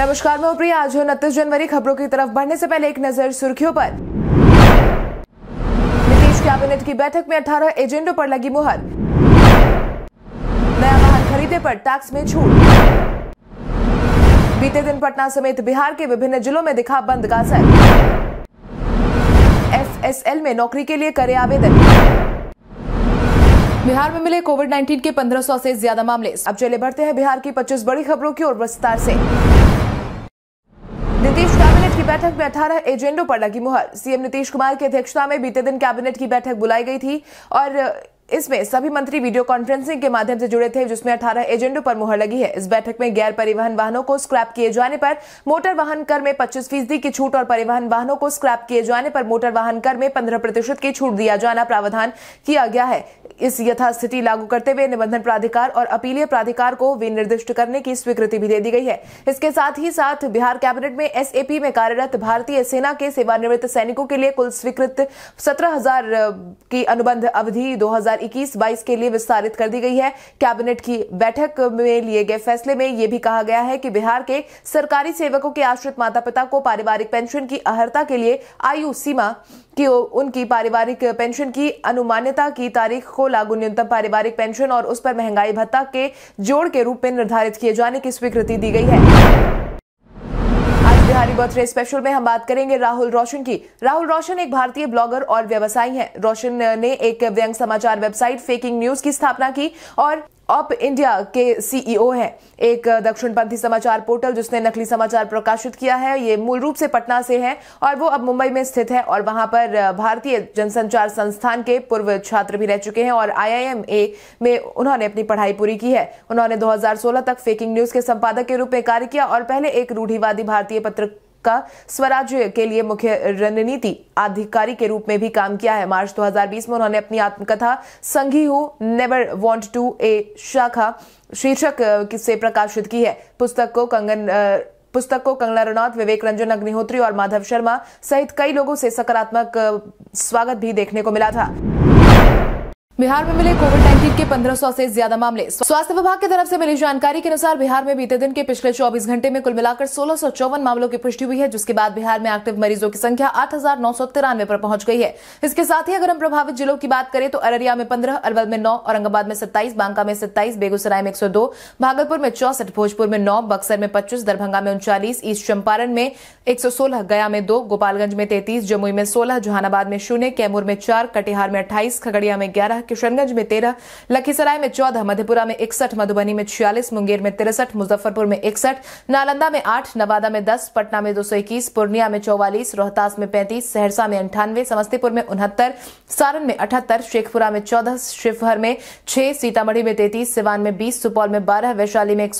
नमस्कार मैं प्रिया आज उनतीस जनवरी खबरों की तरफ बढ़ने से पहले एक नजर सुर्खियों पर नीतीश कैबिनेट की बैठक में 18 एजेंडों पर लगी मुहर नया वाहन खरीदे पर टैक्स में छूट बीते दिन पटना समेत बिहार के विभिन्न जिलों में दिखा बंद का असर एफएसएल में नौकरी के लिए करे आवेदन बिहार में मिले कोविड 19 के 1500 से ज्यादा मामले अब चले बढ़ते हैं बिहार की 25 बड़ी खबरों की ओर विस्तार से नीतीश कैबिनेट की बैठक में अठारह एजेंडों पर लगी मुहर सीएम नीतीश कुमार की अध्यक्षता में बीते दिन कैबिनेट की बैठक बुलाई गई थी और इसमें सभी मंत्री वीडियो कॉन्फ्रेंसिंग के माध्यम से जुड़े थे जिसमें 18 एजेंडों पर मुहर लगी है इस बैठक में गैर परिवहन वाहनों को स्क्रैप किए जाने पर मोटर वाहन कर में पच्चीस फीसदी की छूट और परिवहन वाहनों को स्क्रैप किए जाने पर मोटर वाहन कर में 15 प्रतिशत की छूट दिया जाना प्रावधान किया गया है इस यथास्थिति लागू करते हुए निबंधन प्राधिकार और अपीलीय प्राधिकार को विनिर्दिष्ट करने की स्वीकृति भी दे दी गई है इसके साथ ही साथ बिहार कैबिनेट में एसएपी में कार्यरत भारतीय सेना के सेवानिवृत्त सैनिकों के लिए कुल स्वीकृत सत्रह की अनुबंध अवधि दो हजार 2021-22 के लिए विस्तारित कर दी गई है कैबिनेट की बैठक में लिए गए फैसले में यह भी कहा गया है कि बिहार के सरकारी सेवकों के आश्रित माता पिता को पारिवारिक पेंशन की अहर्ता के लिए आयु सीमा कि उनकी पारिवारिक पेंशन की अनुमान्यता की तारीख को लागू न्यूनतम पारिवारिक पेंशन और उस पर महंगाई भत्ता के जोड़ के रूप में निर्धारित किए जाने की स्वीकृति दी गई है बिहारी बर्थडे स्पेशल में हम बात करेंगे राहुल रोशन की राहुल रोशन एक भारतीय ब्लॉगर और व्यवसायी हैं रोशन ने एक व्यंग समाचार वेबसाइट फेकिंग न्यूज की स्थापना की और अप इंडिया के सीईओ e हैं एक दक्षिणपंथी समाचार पोर्टल जिसने नकली समाचार प्रकाशित किया है ये मूल रूप से पटना से है और वो अब मुंबई में स्थित है और वहां पर भारतीय जनसंचार संस्थान के पूर्व छात्र भी रह चुके हैं और आईआईएमए में उन्होंने अपनी पढ़ाई पूरी की है उन्होंने 2016 तक फेकिंग न्यूज के संपादक के रूप में कार्य किया और पहले एक रूढ़िवादी भारतीय पत्रकार का स्वराज्य के लिए मुख्य रणनीति अधिकारी के रूप में भी काम किया है मार्च 2020 में उन्होंने अपनी आत्मकथा संघी हूं नेवर वांट टू ए शाखा शीर्षक से प्रकाशित की है पुस्तक को कंगन पुस्तक को कंगना रनौत विवेक रंजन अग्निहोत्री और माधव शर्मा सहित कई लोगों से सकारात्मक स्वागत भी देखने को मिला था बिहार में मिले कोविड नाइन्टीन के 1500 से ज्यादा मामले स्वास्थ्य विभाग की तरफ से मिली जानकारी के अनुसार बिहार में बीते दिन के पिछले 24 घंटे में कुल मिलाकर सोलह मामलों की पुष्टि हुई है जिसके बाद बिहार में एक्टिव मरीजों की संख्या आठ पर पहुंच गई है इसके साथ ही अगर हम प्रभावित जिलों की बात करें तो अररिया में पंद्रह अरवल में नौ औरंगाबाद में सत्ताईस बांका में सत्ताईस बेगूसराय में एक भागलपुर में चौसठ भोजपुर में नौ बक्सर में पच्चीस दरभंगा में उनचालीस ईस्ट चंपारण में एक गया में दो गोपालगंज में तैतीस जमुई में सोलह जहानाबाद में शून्य कैमूर में चार कटिहार में अट्ठाईस खगड़िया में ग्यारह किशनगंज में तेरह लखीसराय में चौदह मधेपुरा में इकसठ मधुबनी में छियालीस मुंगेर में तिरसठ मुजफ्फरपुर में इकसठ नालंदा में आठ नवादा में दस पटना में दो पूर्णिया में चौवालीस रोहतास में पैंतीस सहरसा में अंठानवे समस्तीपुर में उनहत्तर सारण में अठहत्तर शेखपुरा में चौदह शिवहर में छह सीतामढ़ी में तैतीस सिवान में बीस सुपौल में बारह वैशाली में एक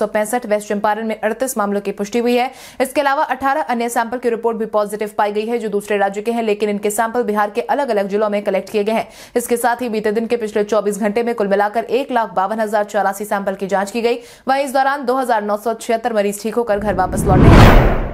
वेस्ट चंपारण में अड़तीस मामलों की पुष्टि हुई है इसके अलावा अठारह अन्य सैंपल की रिपोर्ट भी पॉजिटिव पाई गई है जो दूसरे राज्य के हैं लेकिन इनके सैंपल बिहार के अलग अलग जिलों में कलेक्ट किए गए हैं इसके साथ ही बीते दिन के पिछले 24 घंटे में कुल मिलाकर एक लाख बावन हजार चौरासी सैंपल की जांच की गई वहीं इस दौरान दो मरीज ठीक होकर घर वापस लौटे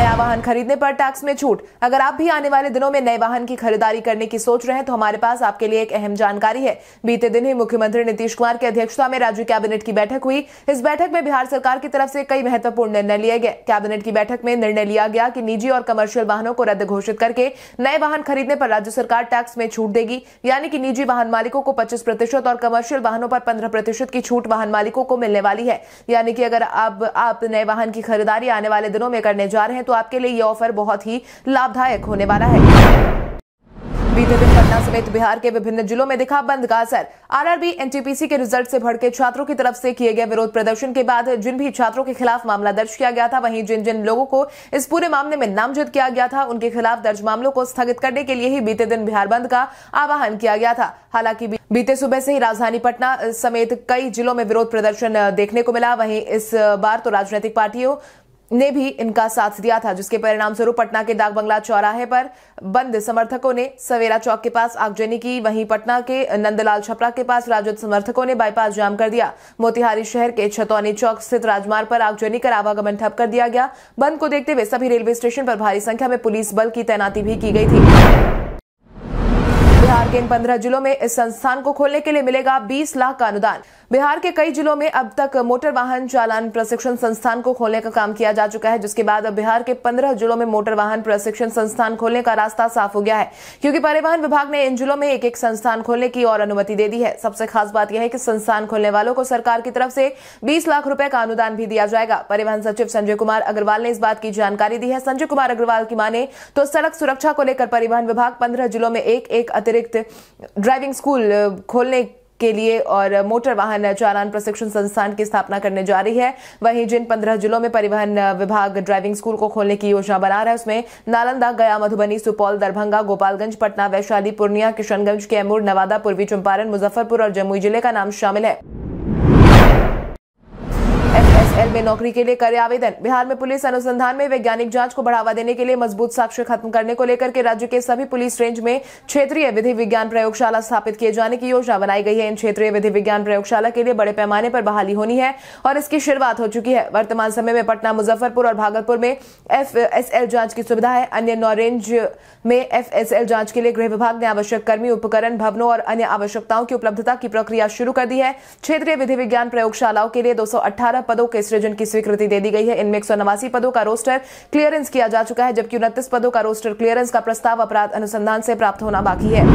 नया वाहन खरीदने पर टैक्स में छूट अगर आप भी आने वाले दिनों में नए वाहन की खरीदारी करने की सोच रहे हैं तो हमारे पास आपके लिए एक अहम जानकारी है बीते दिन ही मुख्यमंत्री नीतीश कुमार की अध्यक्षता में राज्य कैबिनेट की बैठक हुई इस बैठक में बिहार सरकार की तरफ से कई महत्वपूर्ण निर्णय लिए गए कैबिनेट की बैठक में निर्णय लिया गया कि निजी और कमर्शियल वाहनों को रद्द घोषित करके नए वाहन खरीदने पर राज्य सरकार टैक्स में छूट देगी यानी कि निजी वाहन मालिकों को पच्चीस प्रतिशत और कमर्शियल वाहनों पर पंद्रह प्रतिशत की छूट वाहन मालिकों को मिलने वाली है यानी कि अगर अब आप नए वाहन की खरीदारी आने वाले दिनों में करने जा रहे हैं तो तो आपके लिए ये ऑफर बहुत ही लाभदायक होने वाला है बीते दिन पटना समेत बिहार के विभिन्न जिलों में दिखा बंद का असर आरआरबी एनटीपीसी के रिजल्ट से भड़के छात्रों की तरफ से किए गए विरोध प्रदर्शन के बाद जिन भी छात्रों के खिलाफ मामला दर्ज किया गया था वहीं जिन जिन लोगों को इस पूरे मामले में नामजद किया गया था उनके खिलाफ दर्ज मामलों को स्थगित करने के लिए ही बीते दिन बिहार बंद का आह्वान किया गया था हालांकि बीते सुबह से ही राजधानी पटना समेत कई जिलों में विरोध प्रदर्शन देखने को मिला वहीं इस बार तो राजनीतिक पार्टियों ने भी इनका साथ दिया था जिसके परिणाम स्वरूप पटना के डाक बंगला चौराहे पर बंद समर्थकों ने सवेरा चौक के पास आगजनी की वहीं पटना के नंदलाल छपरा के पास राजद समर्थकों ने बाईपास जाम कर दिया मोतिहारी शहर के छतौनी चौक स्थित राजमार्ग पर आगजनी कर आवागमन ठप कर दिया गया बंद को देखते हुए सभी रेलवे स्टेशन पर भारी संख्या में पुलिस बल की तैनाती भी की गई थी बिहार के इन पंद्रह जिलों में इस संस्थान को खोलने के लिए मिलेगा 20 लाख का अनुदान बिहार के कई जिलों में अब तक मोटर वाहन चालान प्रशिक्षण संस्थान को खोलने का काम किया जा चुका है जिसके बाद अब बिहार के पंद्रह जिलों में मोटर वाहन प्रशिक्षण संस्थान खोलने का रास्ता साफ हो गया है क्योंकि परिवहन विभाग ने इन जिलों में एक एक संस्थान खोलने की और अनुमति दे दी है सबसे खास बात यह है कि संस्थान खोलने वालों को सरकार की तरफ से बीस लाख रूपये का अनुदान भी दिया जाएगा परिवहन सचिव संजय कुमार अग्रवाल ने इस बात की जानकारी दी है संजय कुमार अग्रवाल की माने तो सड़क सुरक्षा को लेकर परिवहन विभाग पंद्रह जिलों में एक एक अतिरिक्त अतिरिक्त ड्राइविंग स्कूल खोलने के लिए और मोटर वाहन चालान प्रशिक्षण संस्थान की स्थापना करने जा रही है वहीं जिन पंद्रह जिलों में परिवहन विभाग ड्राइविंग स्कूल को खोलने की योजना बना रहा है उसमें नालंदा गया मधुबनी सुपौल दरभंगा गोपालगंज पटना वैशाली पूर्णिया किशनगंज कैमूर नवादा पूर्वी चंपारण मुजफ्फरपुर और जमुई जिले का नाम शामिल है एफएसएल में नौकरी के लिए करे आवेदन बिहार में पुलिस अनुसंधान में वैज्ञानिक जांच को बढ़ावा देने के लिए मजबूत साक्ष्य खत्म करने को लेकर के राज्य के सभी पुलिस रेंज में क्षेत्रीय विधि विज्ञान प्रयोगशाला स्थापित किए जाने की योजना बनाई गई है इन क्षेत्रीय विधि विज्ञान प्रयोगशाला के लिए बड़े पैमाने पर बहाली होनी है और इसकी शुरुआत हो चुकी है वर्तमान समय में पटना मुजफ्फरपुर और भागलपुर में एफ जांच की सुविधा है अन्य नौ रेंज में एफ जांच के लिए गृह विभाग ने आवश्यक कर्मी उपकरण भवनों और अन्य आवश्यकताओं की उपलब्धता की प्रक्रिया शुरू कर दी है क्षेत्रीय विधि विज्ञान प्रयोगशालाओं के लिए दो पदों के सृजन की स्वीकृति दे दी गई है इनमें एक पदों का रोस्टर क्लियरेंस किया जा चुका है जबकि उनतीस पदों का रोस्टर क्लियरेंस का प्रस्ताव अपराध अनुसंधान से प्राप्त होना बाकी है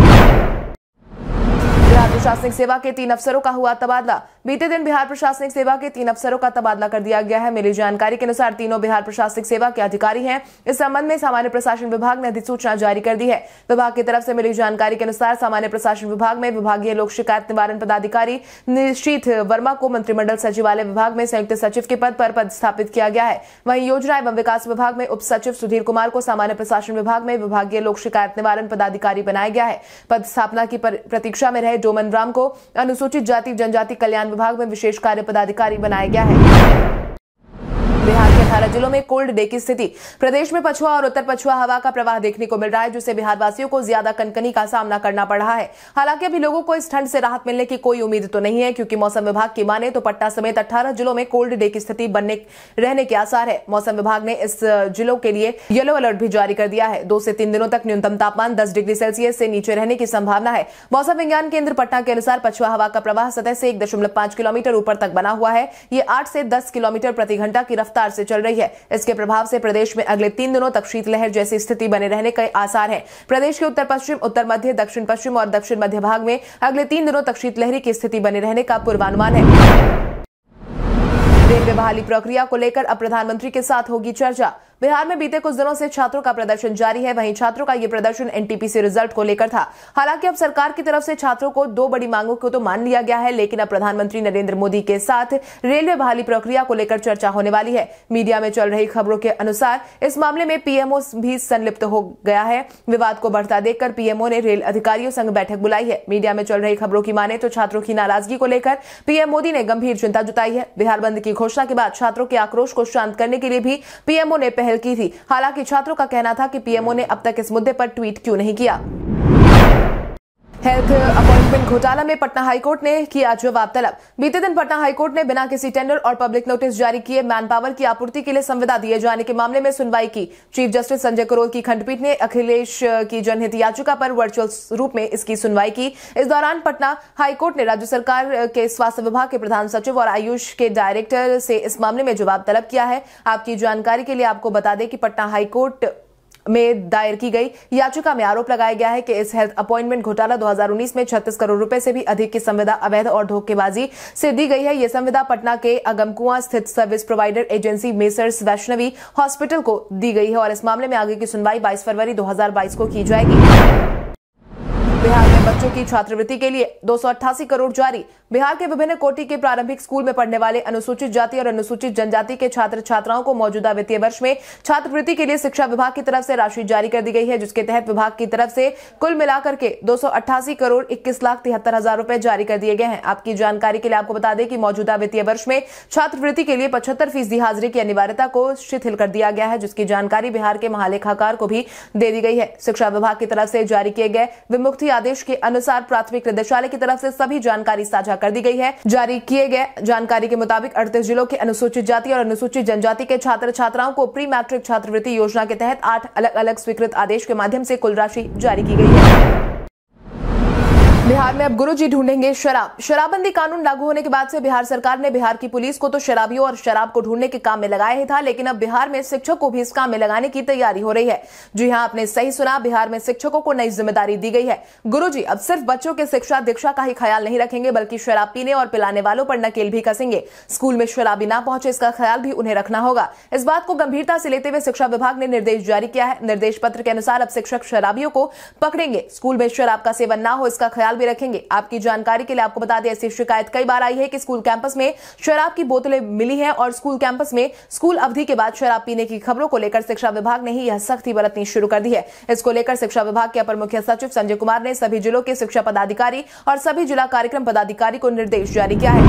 प्रशासनिक सेवा के तीन अफसरों का हुआ तबादला बीते दिन बिहार प्रशासनिक सेवा के तीन अफसरों का तबादला कर दिया गया है मिली जानकारी के अनुसार तीनों बिहार प्रशासनिक सेवा के अधिकारी हैं इस संबंध में सामान्य प्रशासन विभाग ने अधिसूचना जारी कर दी है विभाग की तरफ से मिली जानकारी के अनुसार सामान्य प्रशासन विभाग में विभागीय लोक शिकायत निवारण पदाधिकारी निशीत वर्मा को मंत्रिमंडल सचिवालय विभाग में संयुक्त सचिव के पद पर पदस्थापित किया गया है वहीं योजना एवं विकास विभाग में उप सचिव सुधीर कुमार को सामान्य प्रशासन विभाग में विभागीय लोक शिकायत निवारण पदाधिकारी बनाया गया है पदस्थापना की प्रतीक्षा में रहे डोमन राम को अनुसूचित जाति जनजाति कल्याण विभाग में विशेष कार्य पदाधिकारी बनाया गया है बिहार के अठारह जिलों में कोल्ड डे की स्थिति प्रदेश में पछुआ और उत्तर पछुआ हवा का प्रवाह देखने को मिल रहा है जिससे बिहार वासियों को ज्यादा कनकनी का सामना करना पड़ रहा है हालांकि अभी लोगों को इस ठंड से राहत मिलने की कोई उम्मीद तो नहीं है क्योंकि मौसम विभाग की माने तो पटना समेत अट्ठारह जिलों में कोल्ड डे की स्थिति बनने रहने के आसार है मौसम विभाग ने इस जिलों के लिए येलो अलर्ट भी जारी कर दिया है दो से तीन दिनों तक न्यूनतम तापमान दस डिग्री सेल्सियस से नीचे रहने की संभावना है मौसम विज्ञान केंद्र पटना के अनुसार पछुआ हवा का प्रवाह सतह से एक किलोमीटर ऊपर तक बना हुआ है ये आठ से दस किलोमीटर प्रति घंटा की रफ्तार रफ्तार से चल रही है इसके प्रभाव से प्रदेश में अगले तीन दिनों तक शीतलहर जैसी स्थिति बने रहने के आसार है प्रदेश के उत्तर पश्चिम उत्तर मध्य दक्षिण पश्चिम और दक्षिण मध्य भाग में अगले तीन दिनों तक शीतलहरी की स्थिति बने रहने का पूर्वानुमान है रेलवे बहाली प्रक्रिया को लेकर अब प्रधानमंत्री के साथ होगी चर्चा बिहार में बीते कुछ दिनों से छात्रों का प्रदर्शन जारी है वहीं छात्रों का ये प्रदर्शन एनटीपीसी रिजल्ट को लेकर था हालांकि अब सरकार की तरफ से छात्रों को दो बड़ी मांगों को तो मान लिया गया है लेकिन अब प्रधानमंत्री नरेंद्र मोदी के साथ रेलवे बहाली प्रक्रिया को लेकर चर्चा होने वाली है मीडिया में चल रही खबरों के अनुसार इस मामले में पीएमओ भी संलिप्त हो गया है विवाद को बढ़ता देखकर पीएमओ ने रेल अधिकारियों संग बैठक बुलाई है मीडिया में चल रही खबरों की माने तो छात्रों की नाराजगी को लेकर पीएम मोदी ने गंभीर चिंता जताई है बिहार बंद की घोषणा के बाद छात्रों के आक्रोश को शांत करने के लिए भी पीएमओ ने पहल की थी हालांकि छात्रों का कहना था कि पीएमओ ने अब तक इस मुद्दे पर ट्वीट क्यों नहीं किया हेल्थ अपॉइंटमेंट घोटाला में पटना हाईकोर्ट ने किया जवाब तलब बीते दिन पटना हाईकोर्ट ने बिना किसी टेंडर और पब्लिक नोटिस जारी किए मैन पावर की आपूर्ति के लिए संविदा दिए जाने के मामले में सुनवाई की चीफ जस्टिस संजय करोल की खंडपीठ ने अखिलेश की जनहित याचिका पर वर्चुअल रूप में इसकी सुनवाई की इस दौरान पटना हाईकोर्ट ने राज्य सरकार के स्वास्थ्य विभाग के प्रधान सचिव और आयुष के डायरेक्टर से इस मामले में जवाब तलब किया है आपकी जानकारी के लिए आपको बता दें कि पटना हाईकोर्ट में दायर की गई याचिका में आरोप लगाया गया है कि इस हेल्थ अपॉइंटमेंट घोटाला 2019 में 36 करोड़ रुपए से भी अधिक की संविदा अवैध और धोखेबाजी से दी गई है यह संविदा पटना के अगमकुआ स्थित service provider agency messrs Vaishnavi hospital को दी गई है और इस मामले में आगे की सुनवाई बाईस फरवरी दो को की जाएगी बिहार में बच्चों की छात्रवृत्ति के लिए दो करोड़ जारी बिहार के विभिन्न कोटि के प्रारंभिक स्कूल में पढ़ने वाले अनुसूचित जाति और अनुसूचित जनजाति के छात्र छात्राओं को मौजूदा वित्तीय वर्ष में छात्रवृत्ति के लिए शिक्षा विभाग की तरफ से राशि जारी कर दी गई है जिसके तहत विभाग की तरफ से कुल मिलाकर के दो करोड़ इक्कीस लाख तिहत्तर हजार रूपए जारी कर दिए गए हैं आपकी जानकारी के लिए आपको बता दें कि मौजूदा वित्तीय वर्ष में छात्रवृत्ति के लिए पचहत्तर फीसदी हाजिरी की अनिवार्यता को शिथिल कर दिया गया है जिसकी जानकारी बिहार के महालेखाकार को भी दे दी गई है शिक्षा विभाग की तरफ से जारी किए गए विमुक्ति आदेश के अनुसार प्राथमिक निदेशालय की तरफ से सभी जानकारी साझा कर दी गई है जारी किए गए जानकारी के मुताबिक अड़तीस जिलों के अनुसूचित जाति और अनुसूचित जनजाति के छात्र छात्राओं को प्री मैट्रिक छात्रवृत्ति योजना के तहत आठ अलग अलग स्वीकृत आदेश के माध्यम से कुल राशि जारी की गई है बिहार में अब गुरुजी ढूंढेंगे शराब शराबबंदी कानून लागू होने के बाद से बिहार सरकार ने बिहार की पुलिस को तो शराबियों और शराब को ढूंढने के काम में लगाया ही था लेकिन अब बिहार में शिक्षक को भी इस काम में लगाने की तैयारी हो रही है जी हाँ आपने सही सुना बिहार में शिक्षकों को नई जिम्मेदारी दी गई है गुरु अब सिर्फ बच्चों के शिक्षा दीक्षा का ही ख्याल नहीं रखेंगे बल्कि शराब पीने और पिलाने वालों पर नकेल भी कसेंगे स्कूल में शराबी ना पहुंचे इसका ख्याल भी उन्हें रखना होगा इस बात को गंभीरता से लेते हुए शिक्षा विभाग ने निर्देश जारी किया है निर्देश पत्र के अनुसार अब शिक्षक शराबियों को पकड़ेंगे स्कूल में शराब का सेवन न हो इसका ख्याल ख्याल भी रखेंगे आपकी जानकारी के लिए आपको बता दें ऐसी शिकायत कई बार आई है कि स्कूल कैंपस में शराब की बोतलें मिली हैं और स्कूल कैंपस में स्कूल अवधि के बाद शराब पीने की खबरों को लेकर शिक्षा विभाग ने ही यह सख्ती बरतनी शुरू कर दी है इसको लेकर शिक्षा विभाग के अपर मुख्य सचिव संजय कुमार ने सभी जिलों के शिक्षा पदाधिकारी और सभी जिला कार्यक्रम पदाधिकारी को निर्देश जारी किया है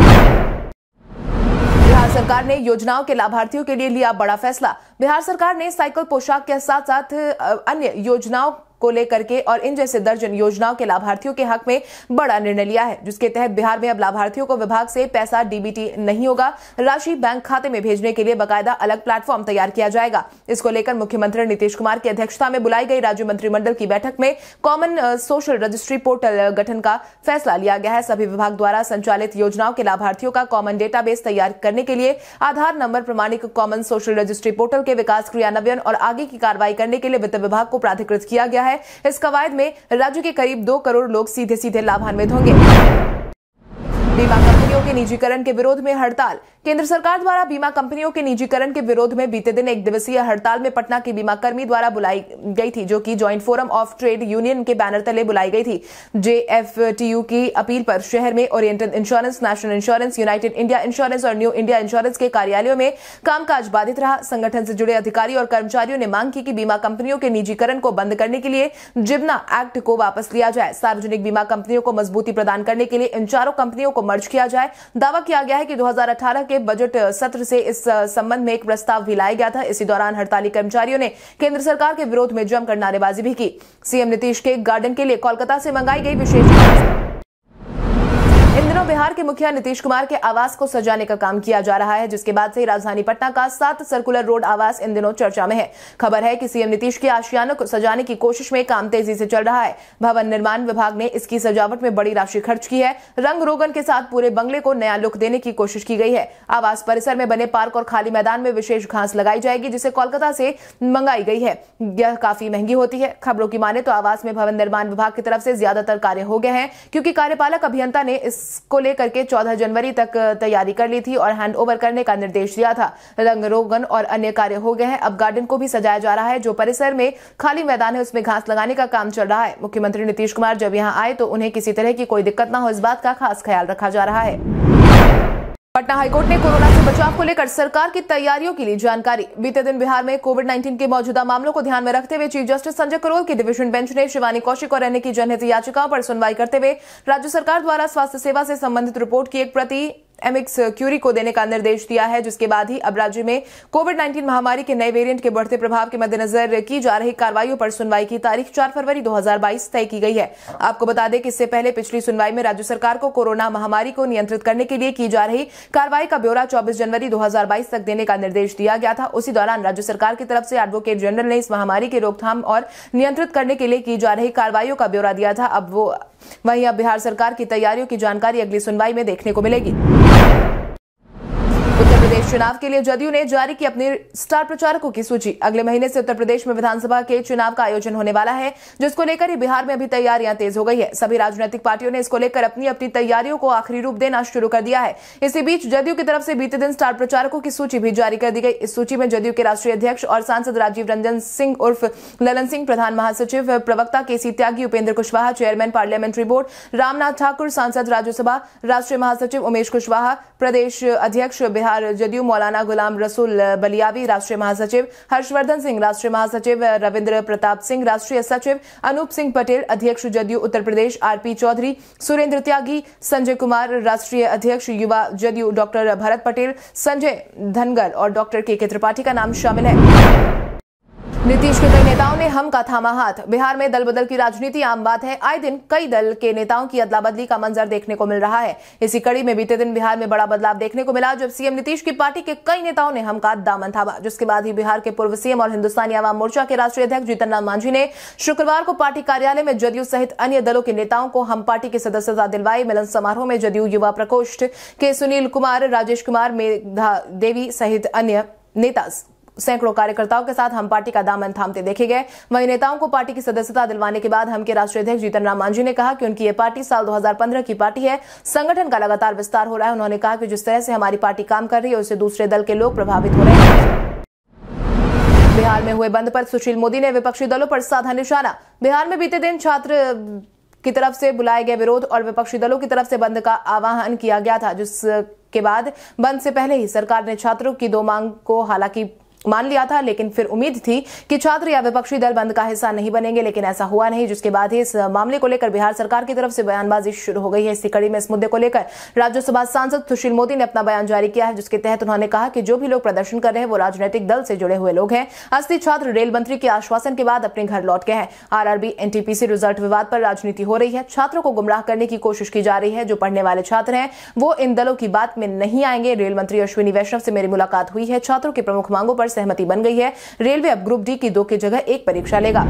बिहार सरकार ने योजनाओं के लाभार्थियों के लिए लिया बड़ा फैसला बिहार सरकार ने साइकिल पोशाक के साथ साथ अन्य योजनाओं को लेकर के और इन जैसे दर्जन योजनाओं के लाभार्थियों के हक में बड़ा निर्णय लिया है जिसके तहत बिहार में अब लाभार्थियों को विभाग से पैसा डीबीटी नहीं होगा राशि बैंक खाते में भेजने के लिए बकायदा अलग प्लेटफॉर्म तैयार किया जाएगा इसको लेकर मुख्यमंत्री नीतीश कुमार की अध्यक्षता में बुलाई गई राज्य मंत्रिमंडल की बैठक में कॉमन सोशल रजिस्ट्री पोर्टल गठन का फैसला लिया गया है सभी विभाग द्वारा संचालित योजनाओं के लाभार्थियों का कॉमन डेटाबेस तैयार करने के लिए आधार नंबर प्रमाणिक कॉमन सोशल रजिस्ट्री पोर्टल के विकास क्रियान्वयन और आगे की कार्रवाई करने के लिए वित्त विभाग को प्राधिकृत किया गया है इस कवायद में राज्य के करीब दो करोड़ लोग सीधे सीधे लाभान्वित होंगे बीमा निजीकरण के विरोध में हड़ताल केंद्र सरकार द्वारा बीमा कंपनियों के निजीकरण के विरोध में बीते दिन एक दिवसीय हड़ताल में पटना की बीमा कर्मी द्वारा बुलाई गई थी जो कि joint forum of trade union के बैनर तले बुलाई गई थी जेएफटीयू की अपील पर शहर में oriental insurance national insurance united India insurance और न्यू इंडिया इंश्योरेंस के कार्यालयों में कामकाज बाधित रहा संगठन से जुड़े अधिकारी और कर्मचारियों ने मांग की कि बीमा कंपनियों के निजीकरण को बंद करने के लिए जिबना एक्ट को वापस लिया जाए सार्वजनिक बीमा कंपनियों को मजबूती प्रदान करने के लिए इन चारों कंपनियों को मर्ज किया जाए दावा किया गया है कि 2018 के बजट सत्र से इस संबंध में एक प्रस्ताव भी लाया गया था इसी दौरान हड़ताली कर्मचारियों ने केंद्र सरकार के विरोध में जमकर नारेबाजी भी की सीएम नीतीश के गार्डन के लिए कोलकाता से मंगाई गई विशेष इन दिनों बिहार के मुखिया नीतीश कुमार के आवास को सजाने का काम किया जा रहा है जिसके बाद से राजधानी पटना का सात सर्कुलर रोड आवास इन दिनों चर्चा में है खबर है कि सीएम नीतीश के आशियानों को सजाने की कोशिश में काम तेजी से चल रहा है भवन निर्माण विभाग ने इसकी सजावट में बड़ी राशि खर्च की है रंग रोगन के साथ पूरे बंगले को नया लुक देने की कोशिश की गई है आवास परिसर में बने पार्क और खाली मैदान में विशेष घास लगाई जाएगी जिसे कोलकाता से मंगाई गई है यह काफी महंगी होती है खबरों की माने तो आवास में भवन निर्माण विभाग की तरफ से ज्यादातर कार्य हो गए हैं क्योंकि कार्यपालक अभियंता ने इस को लेकर के 14 जनवरी तक तैयारी कर ली थी और हैंड ओवर करने का निर्देश दिया था रंग रोगन और अन्य कार्य हो गए हैं अब गार्डन को भी सजाया जा रहा है जो परिसर में खाली मैदान है उसमें घास लगाने का काम चल रहा है मुख्यमंत्री नीतीश कुमार जब यहाँ आए तो उन्हें किसी तरह की कोई दिक्कत न हो इस बात का खास ख्याल रखा जा रहा है पटना हाईकोर्ट ने कोरोना से बचाव को लेकर सरकार की तैयारियों के लिए जानकारी बीते दिन बिहार में कोविड 19 के मौजूदा मामलों को ध्यान में रखते हुए चीफ जस्टिस संजय करोल की डिवीजन बेंच ने शिवानी कौशिक और रहने की जनहित याचिकाओं पर सुनवाई करते हुए राज्य सरकार द्वारा स्वास्थ्य सेवा से संबंधित रिपोर्ट की एक प्रति एमिक्स क्यूरी को देने का निर्देश दिया है जिसके बाद ही अब राज्य में कोविड 19 महामारी के नए वेरिएंट के बढ़ते प्रभाव के मद्देनजर की जा रही कार्रवाईओं पर सुनवाई की तारीख 4 फरवरी 2022 तय की गई है आपको बता दें कि इससे पहले पिछली सुनवाई में राज्य सरकार को कोरोना महामारी को नियंत्रित करने के लिए की जा रही कार्रवाई का ब्यौरा चौबीस जनवरी दो तक देने का निर्देश दिया गया था उसी दौरान राज्य सरकार की तरफ से एडवोकेट जनरल ने इस महामारी की रोकथाम और नियंत्रित करने के लिए की जा रही कार्रवाई का ब्यौरा दिया था अब वो वहीं अब बिहार सरकार की तैयारियों की जानकारी अगली सुनवाई में देखने को मिलेगी चुनाव के लिए जदयू ने जारी की अपनी स्टार प्रचारकों की सूची अगले महीने से उत्तर प्रदेश में विधानसभा के चुनाव का आयोजन होने वाला है जिसको लेकर ही बिहार में अभी तैयारियां तेज हो गई है सभी राजनीतिक पार्टियों ने इसको लेकर अपनी अपनी तैयारियों को आखिरी रूप देना शुरू कर दिया है इसी बीच जदयू की तरफ से बीते दिन स्टार प्रचारकों की सूची भी जारी कर दी गई इस सूची में जदयू के राष्ट्रीय अध्यक्ष और सांसद राजीव रंजन सिंह उर्फ ललन सिंह प्रधान महासचिव प्रवक्ता के सी त्यागी Upendra Kushwaha chairman parliamentary board Ramnath Thakur सांसद राज्यसभा राष्ट्रीय महासचिव उमेश कुशवाहा प्रदेश अध्यक्ष बिहार जदयू जेडीयू मौलाना गुलाम रसूल बलियावी राष्ट्रीय महासचिव हर्षवर्धन सिंह राष्ट्रीय महासचिव रविन्द्र प्रताप सिंह राष्ट्रीय सचिव अनूप सिंह पटेल अध्यक्ष जदयू उत्तर प्रदेश आरपी चौधरी सुरेंद्र त्यागी संजय कुमार राष्ट्रीय अध्यक्ष युवा जदयू डॉक्टर भरत पटेल संजय धनगर और डॉक्टर के के त्रिपाठी का नाम शामिल है नीतीश के कई नेताओं ने हम का थामा हाथ बिहार में दल बदल की राजनीति आम बात है आए दिन कई दल के नेताओं की अदला बदली का मंजर देखने को मिल रहा है इसी कड़ी में बीते दिन बिहार में बड़ा बदलाव देखने को मिला जब सीएम नीतीश की पार्टी के कई नेताओं ने हम का दामन थामा जिसके बाद ही बिहार के पूर्व सीएम और हिन्दुस्तानी आवाम मोर्चा के राष्ट्रीय अध्यक्ष जीतन राम मांझी ने शुक्रवार को पार्टी कार्यालय में जदयू सहित अन्य दलों के नेताओं को हम पार्टी की सदस्यता दिलवाई मिलन समारोह में जदयू युवा प्रकोष्ठ के सुनील कुमार राजेश कुमार मेघा देवी सहित अन्य नेता सैकड़ों कार्यकर्ताओं के साथ हम पार्टी का दामन थामते देखे गए वहीं नेताओं को पार्टी की सदस्यता दिलवाने के बाद हम के राष्ट्रीय अध्यक्ष जीतन राम मांझी ने कहा कि उनकी ये पार्टी साल 2015 की पार्टी है संगठन का लगातार विस्तार हो रहा है उन्होंने कहा कि जिस तरह से हमारी पार्टी काम कर रही है उससे दूसरे दल के लोग प्रभावित हो रहे हैं बिहार में हुए बंद पर सुशील मोदी ने विपक्षी दलों पर साधा निशाना बिहार में बीते दिन छात्र की तरफ से बुलाए गए विरोध और विपक्षी दलों की तरफ से बंद का आह्वान किया गया था जिसके बाद बंद से पहले ही सरकार ने छात्रों की दो मांग को हालांकि मान लिया था लेकिन फिर उम्मीद थी कि छात्र या विपक्षी दल बंद का हिस्सा नहीं बनेंगे लेकिन ऐसा हुआ नहीं जिसके बाद ही इस मामले को लेकर बिहार सरकार की तरफ से बयानबाजी शुरू हो गई है इसी कड़ी में इस मुद्दे को लेकर राज्यसभा सांसद सुशील मोदी ने अपना बयान जारी किया है जिसके तहत उन्होंने कहा कि जो भी लोग प्रदर्शन कर रहे हैं वो राजनीतिक दल से जुड़े हुए लोग हैं अस्थि छात्र रेल मंत्री के आश्वासन के बाद अपने घर लौट गए हैं आरआरबी एनटीपीसी रिजल्ट विवाद पर राजनीति हो रही है छात्रों को गुमराह करने की कोशिश की जा रही है जो पढ़ने वाले छात्र हैं वो इन दलों की बात में नहीं आएंगे रेल मंत्री अश्विनी वैष्णव से मेरी मुलाकात हुई है छात्रों की प्रमुख मांगों पर सहमति बन गई है रेलवे अब ग्रुप डी की दो की जगह एक परीक्षा लेगा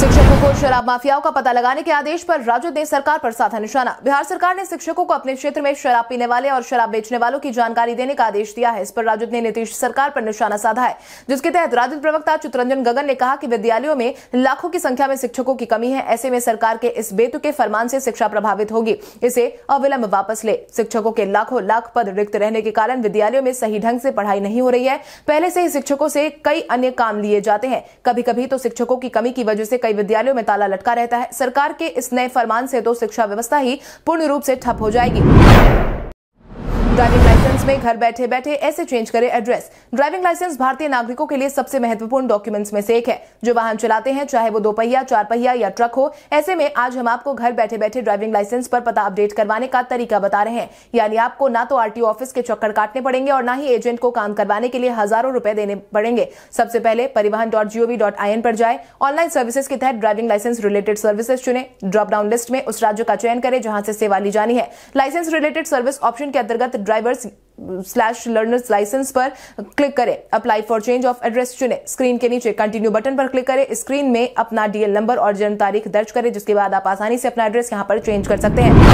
शिक्षकों को शराब माफियाओं का पता लगाने के आदेश पर राजद ने सरकार पर साधा निशाना बिहार सरकार ने शिक्षकों को अपने क्षेत्र में शराब पीने वाले और शराब बेचने वालों की जानकारी देने का आदेश दिया है इस पर राजद ने नीतीश सरकार पर निशाना साधा है जिसके तहत राजद प्रवक्ता चित्रंजन गगन ने कहा कि विद्यालयों में लाखों की संख्या में शिक्षकों की कमी है ऐसे में सरकार के इस बेतुके फरमान से शिक्षा प्रभावित होगी इसे अविलंब वापस ले शिक्षकों के लाखों लाख पद रिक्त रहने के कारण विद्यालयों में सही ढंग से पढ़ाई नहीं हो रही है पहले से ही शिक्षकों से कई अन्य काम लिए जाते हैं कभी कभी तो शिक्षकों की कमी की वजह से कई विद्यालयों में ताला लटका रहता है सरकार के इस नए फरमान से तो शिक्षा व्यवस्था ही पूर्ण रूप से ठप हो जाएगी ड्राइविंग लाइसेंस में घर बैठे बैठे ऐसे चेंज करें एड्रेस ड्राइविंग लाइसेंस भारतीय नागरिकों के लिए सबसे महत्वपूर्ण डॉक्यूमेंट्स में से एक है जो वाहन चलाते हैं चाहे वो दो पहिया चार पहिया या ट्रक हो ऐसे में आज हम आपको घर बैठे बैठे ड्राइविंग लाइसेंस पर पता अपडेट करवाने का तरीका बता रहे हैं यानी आपको ना तो आरटीओ ऑफिस के चक्कर काटने पड़ेंगे और ना ही एजेंट को काम करवाने के लिए हजारों रूपए देने पड़ेंगे सबसे पहले Parivahan dot gov dot I N पर जाए ऑनलाइन सर्विसेज के तहत ड्राइविंग लाइसेंस रिलेटेड सर्विसेज चुने ड्रॉप डाउन लिस्ट में उस राज्य का चयन करें जहां से सेवा ली जानी है लाइसेंस रिलेटेड सर्विस ऑप्शन के अंतर्गत ड्राइवर्स स्लैश लर्नर्स लाइसेंस पर क्लिक करें apply for change of address चुने स्क्रीन के नीचे कंटिन्यू बटन पर क्लिक करें स्क्रीन में अपना डीएल नंबर और जन्म तारीख दर्ज करें जिसके बाद आप आसानी से अपना एड्रेस यहाँ पर चेंज कर सकते हैं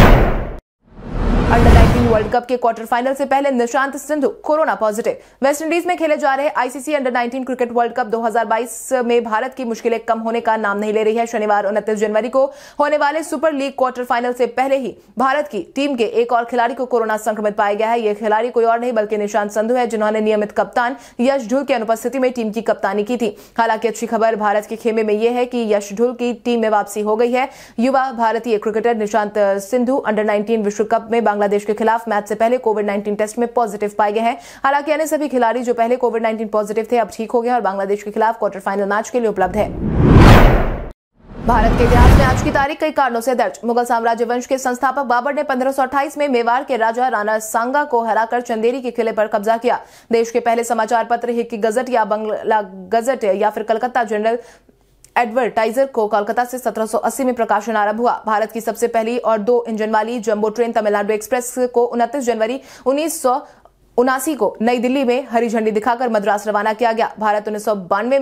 अंडरलाइन 2019 वर्ल्ड कप के क्वार्टर फाइनल से पहले Nishant Sindhu corona positive West Indies में खेले जा रहे ICC under 19 cricket world cup 2022 में भारत की मुश्किलें कम होने का नाम नहीं ले रही है शनिवार उनतीस जनवरी को होने वाले सुपर लीग क्वार्टर फाइनल से पहले ही भारत की टीम के एक और खिलाड़ी को कोरोना संक्रमित पाया गया है ये खिलाड़ी कोई और नहीं बल्कि निशांत संधु है जिन्होंने नियमित कप्तान यश ढुल की अनुपस्थिति में टीम की कप्तानी की थी हालांकि अच्छी खबर भारत के खेमे में यह है कि यश ढुल की टीम में वापसी हो गई है युवा भारतीय cricketer Nishant Sindhu under nineteen विश्व कप में बांग्लादेश के खिलाफ खिलाफ मैच से पहले कोविड नाइन्टीन टेस्ट में पॉजिटिव पाए गए हैं हालांकि अन्य सभी खिलाड़ी जो पहले कोविड नाइन्टीन पॉजिटिव थे अब ठीक हो गए और बांग्लादेश के खिलाफ क्वार्टर फाइनल मैच के लिए उपलब्ध है भारत के इतिहास में आज की तारीख कई कारणों से दर्ज मुगल साम्राज्य वंश के संस्थापक बाबर ने 1528 में मेवाड़ के राजा राणा सांगा को हराकर चंदेरी के किले पर कब्जा किया देश के पहले समाचार पत्र हिक्की गजट या बंगला गजट या फिर कलकत्ता जनरल एडवर्टाइजर को कोलकाता से 1780 में प्रकाशन आरंभ हुआ भारत की सबसे पहली और दो इंजन वाली जम्बो ट्रेन तमिलनाडु एक्सप्रेस को उनतीस जनवरी उन्नीस उनासी को नई दिल्ली में हरी झंडी दिखाकर मद्रास रवाना किया गया भारत उन्नीस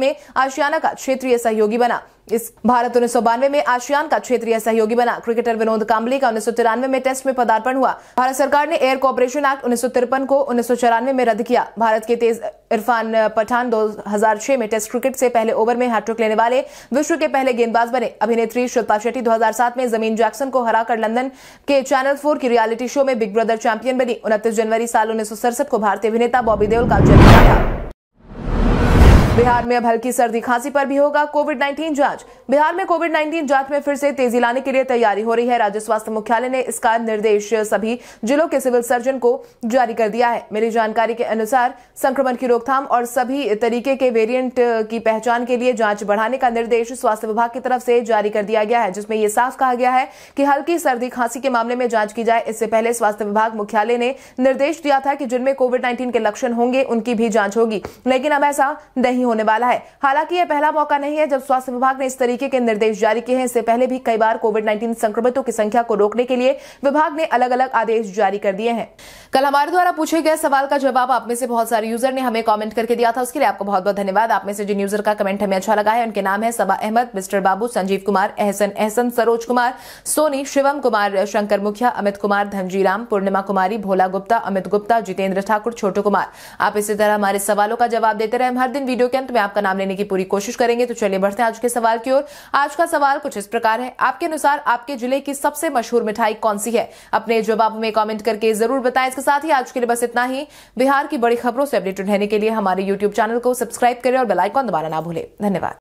में आशियाना का क्षेत्रीय सहयोगी बना इस भारत उन्नीस में आशियान का क्षेत्रीय सहयोगी बना क्रिकेटर विनोद कांबली का उन्नीस में टेस्ट में पदार्पण हुआ भारत सरकार ने एयर कॉपरेशन एक्ट उन्नीस को उन्नीस में रद्द किया भारत के तेज इरफान पठान 2006 में टेस्ट क्रिकेट से पहले ओवर में हैट्रिक लेने वाले विश्व के पहले गेंदबाज बने अभिनेत्री शिल्पा शेट्टी 2007 में जमीन जैक्सन को हराकर लंदन के चैनल फोर की रियलिटी शो में बिग ब्रदर चैंपियन बनी उनतीस जनवरी साल उन्नीस को भारतीय अभिनेता बॉबी देओल का जन्म था बिहार में अब हल्की सर्दी खांसी पर भी होगा कोविड 19 जांच बिहार में कोविड 19 जांच में फिर से तेजी लाने के लिए तैयारी हो रही है राज्य स्वास्थ्य मुख्यालय ने इसका निर्देश सभी जिलों के सिविल सर्जन को जारी कर दिया है मिली जानकारी के अनुसार संक्रमण की रोकथाम और सभी तरीके के वेरिएंट की पहचान के लिए जांच बढ़ाने का निर्देश स्वास्थ्य विभाग की तरफ से जारी कर दिया गया है जिसमें यह साफ कहा गया है कि हल्की सर्दी खांसी के मामले में जांच की जाए इससे पहले स्वास्थ्य विभाग मुख्यालय ने निर्देश दिया था कि जिनमें कोविड नाइन्टीन के लक्षण होंगे उनकी भी जांच होगी लेकिन अब ऐसा नहीं नहीं होने वाला है हालांकि यह पहला मौका नहीं है जब स्वास्थ्य विभाग ने इस तरीके के निर्देश जारी किए हैं इससे पहले भी कई बार कोविड नाइन्टीन संक्रमितों की संख्या को रोकने के लिए विभाग ने अलग अलग आदेश जारी कर दिए हैं कल हमारे द्वारा पूछे गए सवाल का जवाब आप में से बहुत सारे यूजर ने हमें कमेंट करके दिया था उसके लिए आपको बहुत बहुत धन्यवाद आप में से जिन यूजर का कमेंट हमें अच्छा लगा है उनके नाम है सबा अहमद मिस्टर बाबू संजीव कुमार एहसन एहसन सरोज कुमार सोनी शिवम कुमार शंकर मुखिया अमित कुमार धनजी राम पूर्णिमा कुमारी भोला गुप्ता अमित गुप्ता जितेंद्र ठाकुर छोटू कुमार आप इसी तरह हमारे सवालों का जवाब देते रहे हम हर दिन वीडियो के अंत में आपका नाम लेने की पूरी कोशिश करेंगे तो चलिए बढ़ते हैं आज के सवाल की ओर आज का सवाल कुछ इस प्रकार है आपके अनुसार आपके जिले की सबसे मशहूर मिठाई कौन सी है अपने जवाब में कॉमेंट करके जरूर बताएं इसके साथ ही आज के लिए बस इतना ही बिहार की बड़ी खबरों से अपडेटेड रहने के लिए हमारे यूट्यूब चैनल को सब्सक्राइब करें और बेलाइकॉन दोबारा ना भूलें धन्यवाद